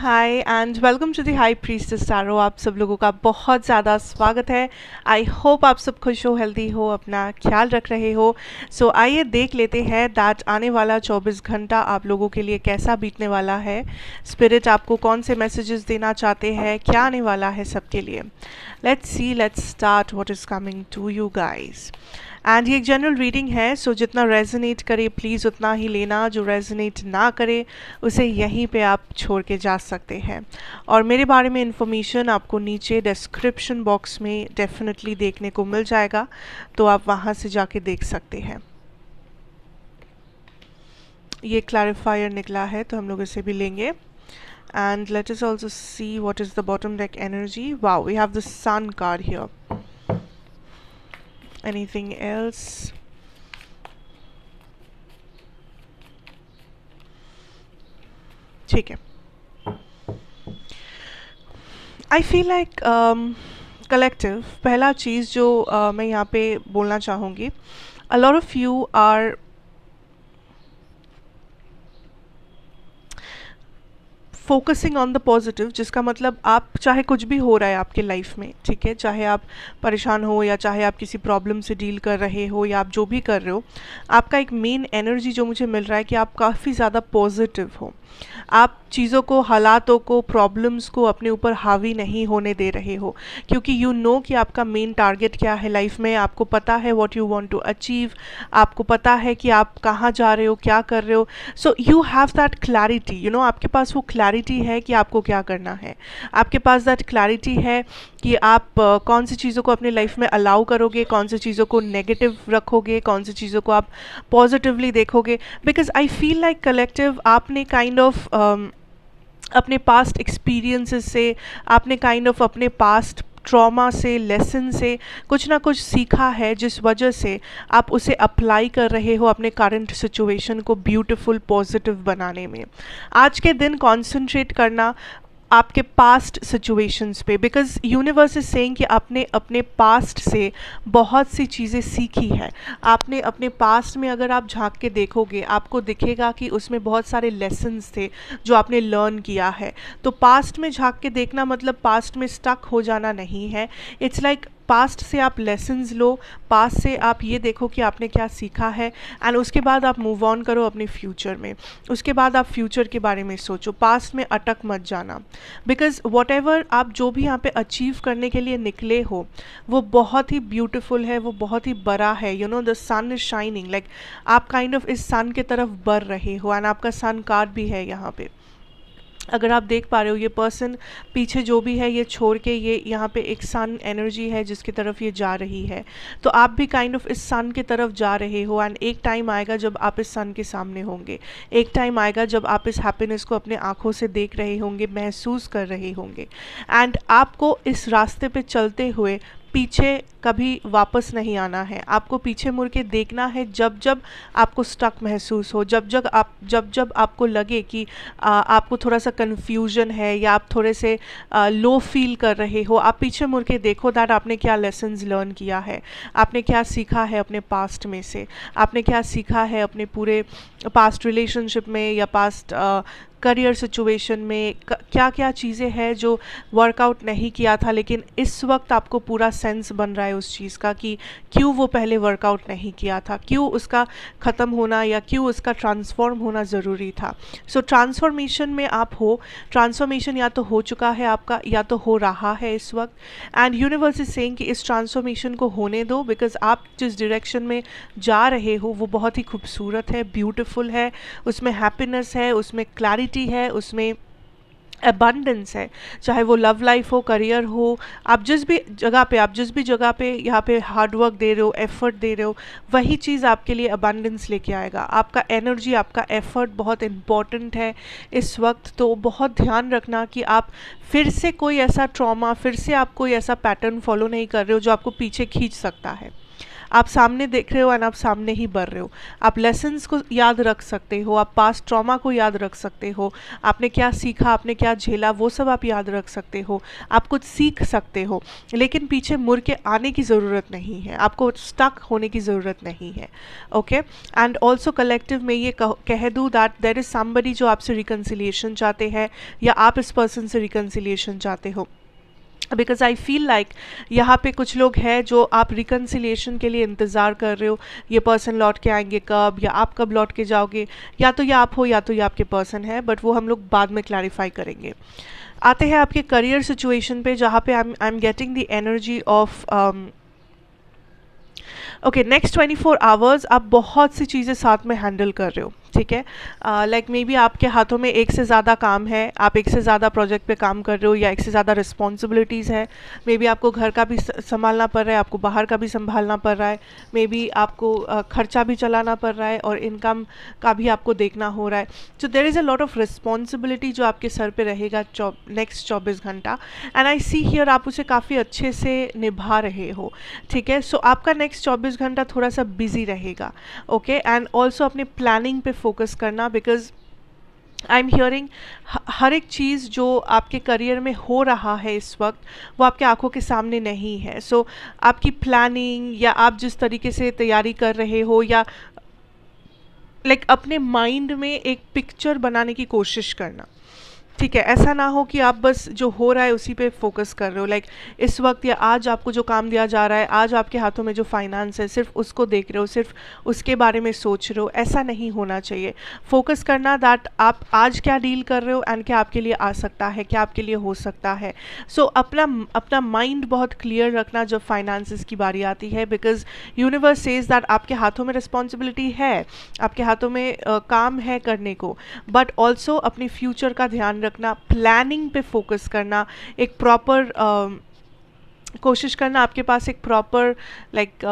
Hi and welcome to the high priestess स्टारो आप सब लोगों का बहुत ज़्यादा स्वागत है आई होप आप सब खुश हो हेल्दी हो अपना ख्याल रख रहे हो सो so, आइए देख लेते हैं दैट आने वाला 24 घंटा आप लोगों के लिए कैसा बीतने वाला है स्पिरिट आपको कौन से मैसेजेस देना चाहते हैं क्या आने वाला है सबके लिए let's see let's start what is coming to you guys and ये एक जनरल रीडिंग है सो so जितना रेजोनेट करे प्लीज़ उतना ही लेना जो रेजोनेट ना करे उसे यहीं पे आप छोड़ के जा सकते हैं और मेरे बारे में इंफॉर्मेशन आपको नीचे डिस्क्रिप्शन बॉक्स में डेफिनेटली देखने को मिल जाएगा तो आप वहाँ से जाके देख सकते हैं ये क्लैरिफायर निकला है तो हम लोग इसे भी लेंगे and let us also see what is the bottom deck energy wow we have the sun card here anything else ठीक है आई फील लाइक कलेक्टिव पहला चीज़ जो uh, मैं यहाँ पे बोलना चाहूँगी a lot of you are focusing on the positive जिसका मतलब आप चाहे कुछ भी हो रहा है आपके लाइफ में ठीक है चाहे आप परेशान हो या चाहे आप किसी प्रॉब्लम से डील कर रहे हो या आप जो भी कर रहे हो आपका एक मेन एनर्जी जो मुझे मिल रहा है कि आप काफ़ी ज़्यादा पॉजिटिव हो आप चीज़ों को हालातों को प्रॉब्लम्स को अपने ऊपर हावी नहीं होने दे रहे हो क्योंकि यू you नो know कि आपका मेन टारगेट क्या है लाइफ में आपको पता है what you want to achieve आपको पता है कि आप कहाँ जा रहे हो क्या कर रहे हो so you have that clarity you know आपके पास वो क्लैरिटी है कि आपको क्या करना है आपके पास दैट क्लैरिटी है कि आप uh, कौन सी चीज़ों को अपने लाइफ में अलाउ करोगे कौन सी चीज़ों को नेगेटिव रखोगे कौन सी चीज़ों को आप पॉजिटिवली देखोगे because I feel like collective आपने kind kind of of, um, अपने पास्ट एक्सपीरियंसेस से आपने काइंड kind ऑफ of अपने पास्ट ट्रॉमा से लेसन से कुछ ना कुछ सीखा है जिस वजह से आप उसे अप्लाई कर रहे हो अपने करंट सिचुएशन को ब्यूटीफुल पॉजिटिव बनाने में आज के दिन कंसंट्रेट करना आपके पास्ट सिचुएशंस पे बिकॉज यूनिवर्स इज सेइंग कि आपने अपने पास्ट से बहुत सी चीज़ें सीखी है आपने अपने पास्ट में अगर आप झांक के देखोगे आपको दिखेगा कि उसमें बहुत सारे लेसन्स थे जो आपने लर्न किया है तो पास्ट में झांक के देखना मतलब पास्ट में स्टक हो जाना नहीं है इट्स लाइक like पास्ट से आप लेसन्स लो पास्ट से आप ये देखो कि आपने क्या सीखा है एंड उसके बाद आप मूव ऑन करो अपने फ्यूचर में उसके बाद आप फ्यूचर के बारे में सोचो पास्ट में अटक मत जाना बिकॉज वॉट आप जो भी यहाँ पे अचीव करने के लिए निकले हो वो बहुत ही ब्यूटिफुल है वो बहुत ही बड़ा है you know the sun is shining like आप काइंड ऑफ इस सन के तरफ बढ़ रहे हो एंड आपका सन कार्ड भी है यहाँ पे अगर आप देख पा रहे हो ये पर्सन पीछे जो भी है ये छोड़ के ये यहाँ पे एक सन एनर्जी है जिसकी तरफ ये जा रही है तो आप भी काइंड kind ऑफ of इस सन की तरफ जा रहे हो एंड एक टाइम आएगा जब आप इस सन के सामने होंगे एक टाइम आएगा जब आप इस हैप्पीनेस को अपने आँखों से देख रहे होंगे महसूस कर रहे होंगे एंड आपको इस रास्ते पर चलते हुए पीछे कभी वापस नहीं आना है आपको पीछे मुड़ के देखना है जब जब आपको स्टक महसूस हो जब जब आप जब जब आपको लगे कि आ, आपको थोड़ा सा कन्फ्यूजन है या आप थोड़े से आ, लो फील कर रहे हो आप पीछे मुड़ के देखो दैट आपने क्या लेसन लर्न किया है आपने क्या सीखा है अपने पास्ट में से आपने क्या सीखा है अपने पूरे पास्ट रिलेशनशिप में या पास्ट करियर सिचुएशन में क्या क्या चीज़ें हैं जो वर्कआउट नहीं किया था लेकिन इस वक्त आपको पूरा सेंस बन रहा है उस चीज़ का कि क्यों वो पहले वर्कआउट नहीं किया था क्यों उसका ख़त्म होना या क्यों उसका ट्रांसफॉर्म होना ज़रूरी था सो so, ट्रांसफॉर्मेशन में आप हो ट्रांसफॉर्मेशन या तो हो चुका है आपका या तो हो रहा है इस वक्त एंड यूनिवर्स इज सेंग कि इस ट्रांसफॉर्मेशन को होने दो बिकॉज आप जिस डायरेक्शन में जा रहे हो वो बहुत ही खूबसूरत है ब्यूटिफुल है उसमें हैप्पीनेस है उसमें क्लैरिटी प्रॉस्पेरिटी है उसमें अबंडेंस है चाहे वो लव लाइफ हो करियर हो आप जिस भी जगह पे आप जिस भी जगह पे यहाँ पे हार्ड वर्क दे रहे हो एफर्ट दे रहे हो वही चीज़ आपके लिए अबंडेंस लेके आएगा आपका एनर्जी आपका एफर्ट बहुत इम्पॉर्टेंट है इस वक्त तो बहुत ध्यान रखना कि आप फिर से कोई ऐसा ट्रॉमा फिर से आप कोई ऐसा पैटर्न फॉलो नहीं कर रहे हो जो आपको पीछे खींच सकता है आप सामने देख रहे हो एंड आप सामने ही बढ़ रहे हो आप लेसन्स को याद रख सकते हो आप पास ट्रॉमा को याद रख सकते हो आपने क्या सीखा आपने क्या झेला वो सब आप याद रख सकते हो आप कुछ सीख सकते हो लेकिन पीछे मुड़ के आने की ज़रूरत नहीं है आपको स्टक होने की ज़रूरत नहीं है ओके एंड ऑल्सो कलेक्टिव में ये कह, कह दूँ दैट देर इज़ सामबरी जो आपसे रिकन्सिलेशन चाहते हैं या आप इस पर्सन से रिकन्सिलेशन चाहते हो बिकॉज़ आई फील लाइक यहाँ पे कुछ लोग हैं जो आप रिकन्सिलेशन के लिए इंतज़ार कर रहे हो ये पर्सन लौट के आएंगे कब या आप कब लौट के जाओगे या तो ये आप हो या तो ये आपके पर्सन है बट वो हम लोग बाद में क्लैरिफाई करेंगे आते हैं आपके करियर सिचुएशन पे जहाँ पे I am getting the energy of okay next twenty four hours आप बहुत सी चीज़ें साथ में हैंडल कर रहे हो ठीक है लाइक मे बी आपके हाथों में एक से ज़्यादा काम है आप एक से ज़्यादा प्रोजेक्ट पे काम कर रहे हो या एक से ज़्यादा रिस्पॉन्सिबिलिटीज़ है मे बी आपको घर का भी संभालना पड़ रहा है आपको बाहर का भी संभालना पड़ रहा है मे बी आपको uh, खर्चा भी चलाना पड़ रहा है और इनकम का भी आपको देखना हो रहा है so there is a lot of responsibility जो आपके सर पर रहेगा नेक्स्ट चौबीस घंटा एंड आई सी हियर आप उसे काफ़ी अच्छे से निभा रहे हो ठीक है सो so, आपका नेक्स्ट चौबीस घंटा थोड़ा सा बिजी रहेगा ओके एंड ऑल्सो अपने प्लानिंग पे फोकस करना बिकॉज़ आई एम हियरिंग हर एक चीज़ जो आपके करियर में हो रहा है इस वक्त वो आपके आंखों के सामने नहीं है सो so, आपकी प्लानिंग या आप जिस तरीके से तैयारी कर रहे हो या लाइक like, अपने माइंड में एक पिक्चर बनाने की कोशिश करना ठीक है ऐसा ना हो कि आप बस जो हो रहा है उसी पे फोकस कर रहे हो लाइक like, इस वक्त या आज आपको जो काम दिया जा रहा है आज आपके हाथों में जो फाइनेंस है सिर्फ उसको देख रहे हो सिर्फ उसके बारे में सोच रहे हो ऐसा नहीं होना चाहिए फोकस करना दैट आप आज क्या डील कर रहे हो एंड क्या आपके लिए आ सकता है क्या आपके लिए हो सकता है सो so, अपना अपना माइंड बहुत क्लियर रखना जब फाइनेंसिस की बारी आती है बिकॉज यूनिवर्स सेज दैट आपके हाथों में रिस्पॉन्सिबिलिटी है आपके हाथों में uh, काम है करने को बट ऑल्सो अपने फ्यूचर का ध्यान रख रखना प्लानिंग पे फोकस करना एक प्रॉपर कोशिश करना आपके पास एक प्रॉपर लाइक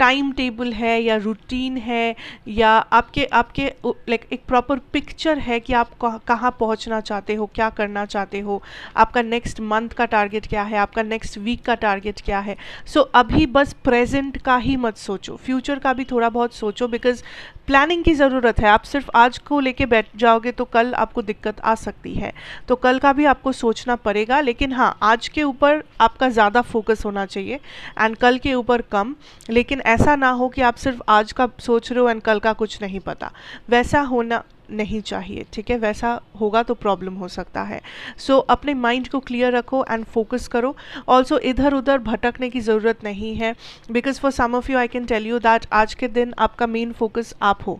टाइम टेबल है या रूटीन है या आपके आपके लाइक एक प्रॉपर पिक्चर है कि आप कहाँ पहुँचना चाहते हो क्या करना चाहते हो आपका नेक्स्ट मंथ का टारगेट क्या है आपका नेक्स्ट वीक का टारगेट क्या है सो so, अभी बस प्रेजेंट का ही मत सोचो फ्यूचर का भी थोड़ा बहुत सोचो बिकॉज प्लानिंग की ज़रूरत है आप सिर्फ आज को लेके बैठ जाओगे तो कल आपको दिक्कत आ सकती है तो कल का भी आपको सोचना पड़ेगा लेकिन हाँ आज के ऊपर आपका ज़्यादा फोकस होना चाहिए एंड कल के ऊपर कम लेकिन ऐसा ना हो कि आप सिर्फ आज का सोच रहे हो एंड कल का कुछ नहीं पता वैसा होना नहीं चाहिए ठीक है वैसा होगा तो प्रॉब्लम हो सकता है सो so, अपने माइंड को क्लियर रखो एंड फोकस करो ऑल्सो इधर उधर भटकने की ज़रूरत नहीं है because for some of you I can tell you that आज के दिन आपका मेन फोकस आप हो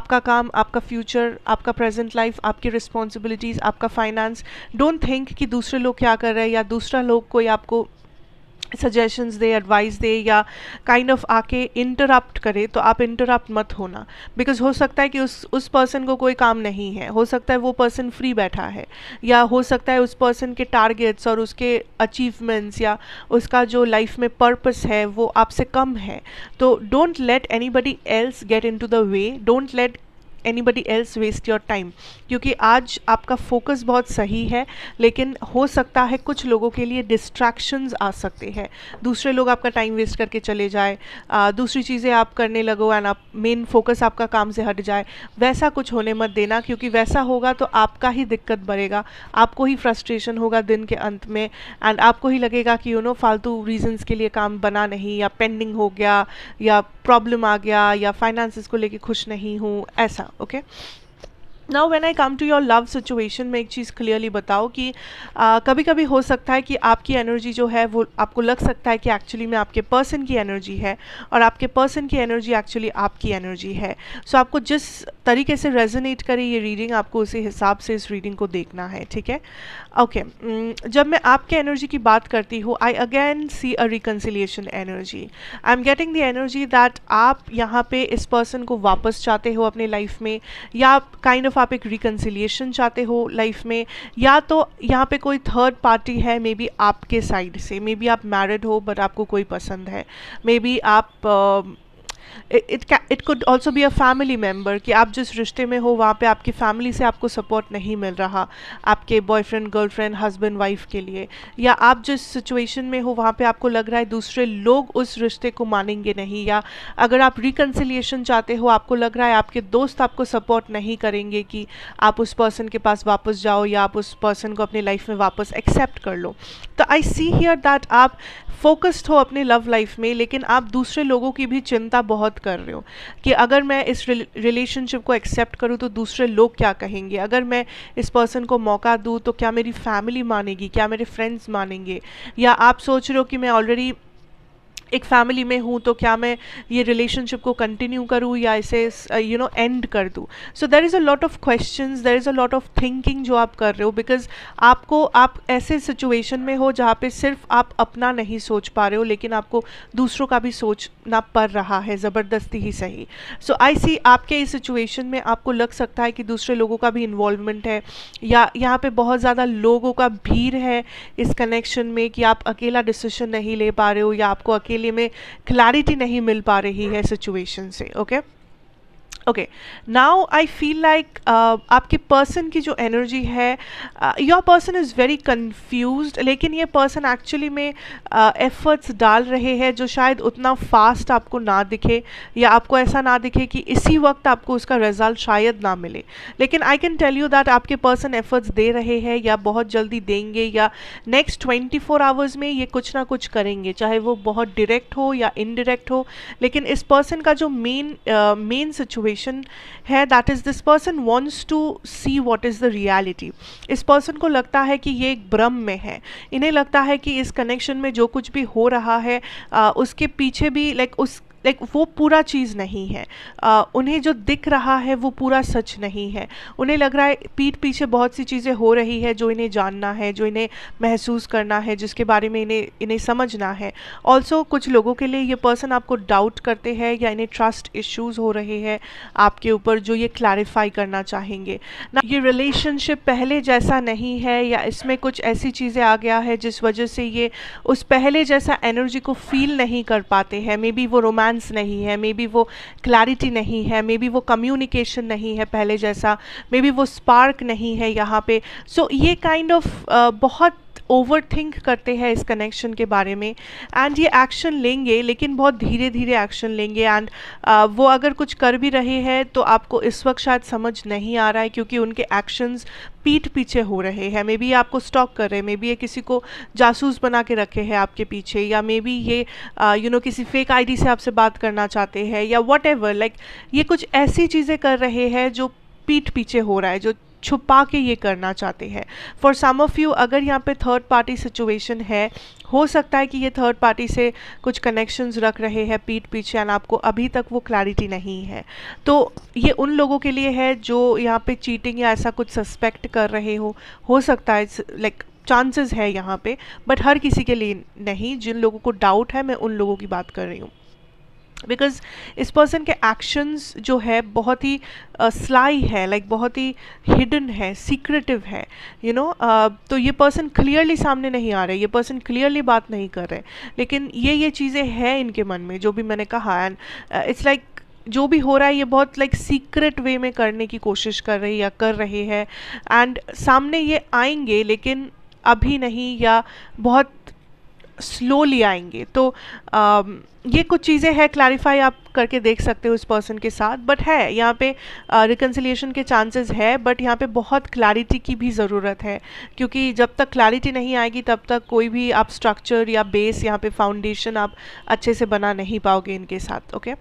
आपका काम आपका फ्यूचर आपका प्रेजेंट लाइफ आपकी रिस्पॉन्सिबिलिटीज़ आपका फाइनेंस डोंट थिंक कि दूसरे लोग क्या कर रहे हैं या दूसरा लोग कोई आपको सजेशंस दे एडवाइस दे या काइंड ऑफ आके इंटरप्ट करे तो आप इंटरप्ट मत होना बिकॉज हो सकता है कि उस उस पर्सन को कोई काम नहीं है हो सकता है वो पर्सन फ्री बैठा है या हो सकता है उस पर्सन के टारगेट्स और उसके अचीवमेंट्स या उसका जो लाइफ में पर्पस है वो आपसे कम है तो don't let anybody else get into the way don't let anybody else waste your time क्योंकि आज आपका फोकस बहुत सही है लेकिन हो सकता है कुछ लोगों के लिए डिस्ट्रैक्शंस आ सकते हैं दूसरे लोग आपका टाइम वेस्ट करके चले जाए आ, दूसरी चीज़ें आप करने लगो एंड आप मेन फोकस आपका काम से हट जाए वैसा कुछ होने मत देना क्योंकि वैसा होगा तो आपका ही दिक्कत बढ़ेगा आपको ही फ्रस्ट्रेशन होगा दिन के अंत में एंड आपको ही लगेगा कि यू नो फालतू रीजन्स के लिए काम बना नहीं या पेंडिंग हो गया या प्रॉब्लम आ गया या फाइनेंसिस को लेके खुश नहीं हूँ ऐसा okay okay? Now when I come to your love situation में एक चीज़ क्लियरली बताओ कि आ, कभी कभी हो सकता है कि आपकी एनर्जी जो है वो आपको लग सकता है कि एक्चुअली में आपके पर्सन की एनर्जी है और आपके पर्सन की एनर्जी एक्चुअली आपकी एनर्जी है सो so, आपको जिस तरीके से रेजोनेट करे ये रीडिंग आपको उसी हिसाब से इस रीडिंग को देखना है ठीक है ओके okay, जब मैं आपके एनर्जी की बात करती हूँ I again see a reconciliation energy I am getting the energy that आप यहाँ पे इस पर्सन को वापस चाहते हो अपने लाइफ में या काइंड ऑफ आप एक रिकन्सिलिएशन चाहते हो लाइफ में या तो यहाँ पे कोई थर्ड पार्टी है मे बी आपके साइड से मे बी आप मैरिड हो बट आपको कोई पसंद है मे बी आप uh, it it could also be a family member कि आप जिस रिश्ते में हो वहाँ पे आपकी फैमिली से आपको सपोर्ट नहीं मिल रहा आपके बॉयफ्रेंड गर्लफ्रेंड हस्बैंड वाइफ के लिए या आप जिस सिचुएशन में हो वहाँ पे आपको लग रहा है दूसरे लोग उस रिश्ते को मानेंगे नहीं या अगर आप रिकन्सिलियेशन चाहते हो आपको लग रहा है आपके दोस्त आपको सपोर्ट नहीं करेंगे कि आप उस पर्सन के पास वापस जाओ या आप उस पर्सन को अपनी लाइफ में वापस एक्सेप्ट कर लो तो आई सी हियर दैट आप फोकस्ड हो अपने लव लाइफ में लेकिन आप दूसरे लोगों की भी चिंता बहुत बहुत कर रहे हो कि अगर मैं इस रिलेशनशिप को एक्सेप्ट करूँ तो दूसरे लोग क्या कहेंगे अगर मैं इस पर्सन को मौका दूँ तो क्या मेरी फैमिली मानेगी क्या मेरे फ्रेंड्स मानेंगे या आप सोच रहे हो कि मैं ऑलरेडी एक फैमिली में हूँ तो क्या मैं ये रिलेशनशिप को कंटिन्यू करूँ या इसे यू नो एंड कर दूँ so there is a lot of question there is a lot of thinking जो आप कर रहे हो बिकॉज आपको आप ऐसे सिचुएशन में हो जहाँ पे सिर्फ आप अपना नहीं सोच पा रहे हो लेकिन आपको दूसरों का भी सोचना पड़ रहा है ज़बरदस्ती ही सही सो आई सी आपके इस सिचुएशन में आपको लग सकता है कि दूसरे लोगों का भी इन्वॉल्वमेंट है या यहाँ पे बहुत ज़्यादा लोगों का भीड़ है इस कनेक्शन में कि आप अकेला डिसीजन नहीं ले पा रहे हो या आपको अकेले लिए में क्लैरिटी नहीं मिल पा रही है सिचुएशन से okay okay? Okay now I feel like आपके पर्सन की जो एनर्जी है your person is very confuse लेकिन ये पर्सन एक्चुअली में एफर्ट्स uh, डाल रहे हैं जो शायद उतना फास्ट आपको ना दिखे या आपको ऐसा ना दिखे कि इसी वक्त आपको उसका रिजल्ट शायद ना मिले लेकिन I can tell you that आपके पर्सन एफर्ट्स दे रहे हैं या बहुत जल्दी देंगे या नेक्स्ट ट्वेंटी फोर आवर्स में ये कुछ ना कुछ करेंगे चाहे वो बहुत डिरेक्ट हो या इनडिरेक्ट हो लेकिन इस पर्सन का जो मेन मेन सिचुएशन मोटिवेशन है that is this person wants to see what is the reality इस पर्सन को लगता है कि ये एक भ्रम में है इन्हें लगता है कि इस कनेक्शन में जो कुछ भी हो रहा है आ, उसके पीछे भी लाइक like, उस लाइक वो पूरा चीज़ नहीं है आ, उन्हें जो दिख रहा है वो पूरा सच नहीं है उन्हें लग रहा है पीठ पीछे बहुत सी चीज़ें हो रही है जो इन्हें जानना है जो इन्हें महसूस करना है जिसके बारे में इन्हें इन्हें समझना है ऑल्सो कुछ लोगों के लिए ये पर्सन आपको डाउट करते हैं या इन्हें ट्रस्ट इश्यूज़ हो रहे हैं आपके ऊपर जो ये क्लैरिफाई करना चाहेंगे ना ये रिलेशनशिप पहले जैसा नहीं है या इसमें कुछ ऐसी चीज़ें आ गया है जिस वजह से ये उस पहले जैसा एनर्जी को फील नहीं कर पाते हैं मे बी वो रोमांस प्लान्स नहीं है मे बी वो क्लैरिटी नहीं है मे बी वो कम्युनिकेशन नहीं है पहले जैसा मे बी वो स्पार्क नहीं है यहाँ पे सो so, ये kind kind of of, uh, बहुत ओवर थिंक करते हैं इस कनेक्शन के बारे में एंड ये एक्शन लेंगे लेकिन बहुत धीरे धीरे एक्शन लेंगे एंड वो अगर कुछ कर भी रहे हैं तो आपको इस वक्त शायद समझ नहीं आ रहा है क्योंकि उनके एक्शंस पीठ पीछे हो रहे हैं मे बी ये आपको स्टॉक कर रहे हैं मे बी ये किसी को जासूस बना के रखे हैं आपके पीछे या मे बी ये यू नो you know, किसी फेक आईडी से आपसे बात करना चाहते हैं या वट एवर लाइक ये कुछ ऐसी चीज़ें कर रहे हैं जो पीठ पीछे हो रहा है जो छुपा के ये करना चाहते हैं फॉर सम ऑफ़ यू अगर यहाँ पे थर्ड पार्टी सिचुएशन है हो सकता है कि ये थर्ड पार्टी से कुछ कनेक्शंस रख रहे हैं पीठ पीछे एंड आपको अभी तक वो क्लैरिटी नहीं है तो ये उन लोगों के लिए है जो यहाँ पे चीटिंग या ऐसा कुछ सस्पेक्ट कर रहे हो हो सकता है लाइक चांसेस है यहाँ पे बट हर किसी के लिए नहीं जिन लोगों को डाउट है मैं उन लोगों की बात कर रही हूँ बिकॉज इस पर्सन के एक्शंस जो है बहुत ही स्लाई है लाइक बहुत ही हिडन है सीक्रेटिव है यू नो तो ये पर्सन क्लियरली सामने नहीं आ रहे ये पर्सन क्लियरली बात नहीं कर रहे लेकिन ये ये चीज़ें हैं इनके मन में जो भी मैंने कहा एंड इट्स लाइक जो भी हो रहा है ये बहुत लाइक सीक्रेट वे में करने की कोशिश कर रही या कर रहे हैं एंड सामने ये आएंगे लेकिन अभी नहीं या बहुत स्लोली आएंगे तो uh, ये कुछ चीज़ें हैं क्लैरिफाई आप करके देख सकते हो उस पर्सन के साथ बट है यहाँ पे रिकन्सिलेशन uh, के चांसेस है बट यहाँ पे बहुत क्लैरिटी की भी ज़रूरत है क्योंकि जब तक क्लैरिटी नहीं आएगी तब तक कोई भी आप स्ट्रक्चर या बेस यहाँ पे फाउंडेशन आप अच्छे से बना नहीं पाओगे इनके साथ okay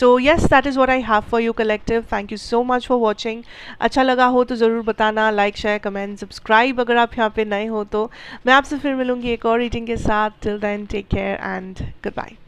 so yes that is what I have for you collective thank you so much for watching अच्छा लगा हो तो ज़रूर बताना लाइक शेयर कमेंट सब्सक्राइब अगर आप यहाँ पर नए हो तो मैं आपसे फिर मिलूँगी एक और रीडिंग के साथ till then take care and good bye